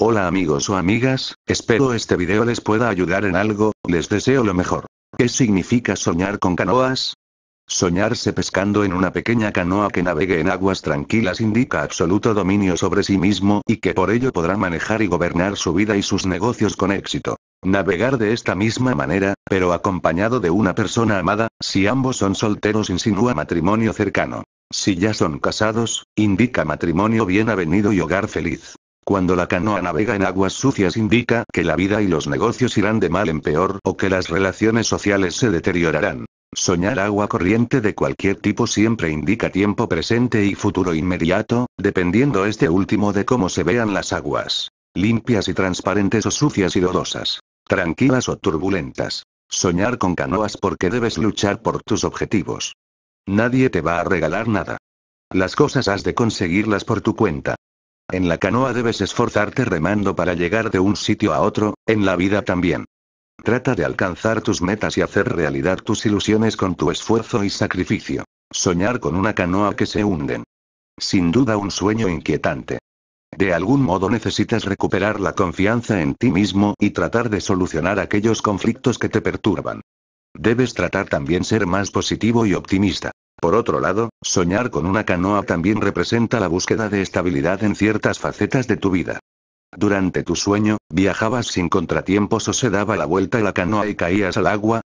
Hola amigos o amigas, espero este video les pueda ayudar en algo, les deseo lo mejor. ¿Qué significa soñar con canoas? Soñarse pescando en una pequeña canoa que navegue en aguas tranquilas indica absoluto dominio sobre sí mismo y que por ello podrá manejar y gobernar su vida y sus negocios con éxito. Navegar de esta misma manera, pero acompañado de una persona amada, si ambos son solteros insinúa matrimonio cercano. Si ya son casados, indica matrimonio bien avenido y hogar feliz. Cuando la canoa navega en aguas sucias indica que la vida y los negocios irán de mal en peor o que las relaciones sociales se deteriorarán. Soñar agua corriente de cualquier tipo siempre indica tiempo presente y futuro inmediato, dependiendo este último de cómo se vean las aguas. Limpias y transparentes o sucias y lodosas. Tranquilas o turbulentas. Soñar con canoas porque debes luchar por tus objetivos. Nadie te va a regalar nada. Las cosas has de conseguirlas por tu cuenta. En la canoa debes esforzarte remando para llegar de un sitio a otro, en la vida también. Trata de alcanzar tus metas y hacer realidad tus ilusiones con tu esfuerzo y sacrificio. Soñar con una canoa que se hunden. Sin duda un sueño inquietante. De algún modo necesitas recuperar la confianza en ti mismo y tratar de solucionar aquellos conflictos que te perturban. Debes tratar también ser más positivo y optimista. Por otro lado, soñar con una canoa también representa la búsqueda de estabilidad en ciertas facetas de tu vida. Durante tu sueño, viajabas sin contratiempos o se daba la vuelta a la canoa y caías al agua,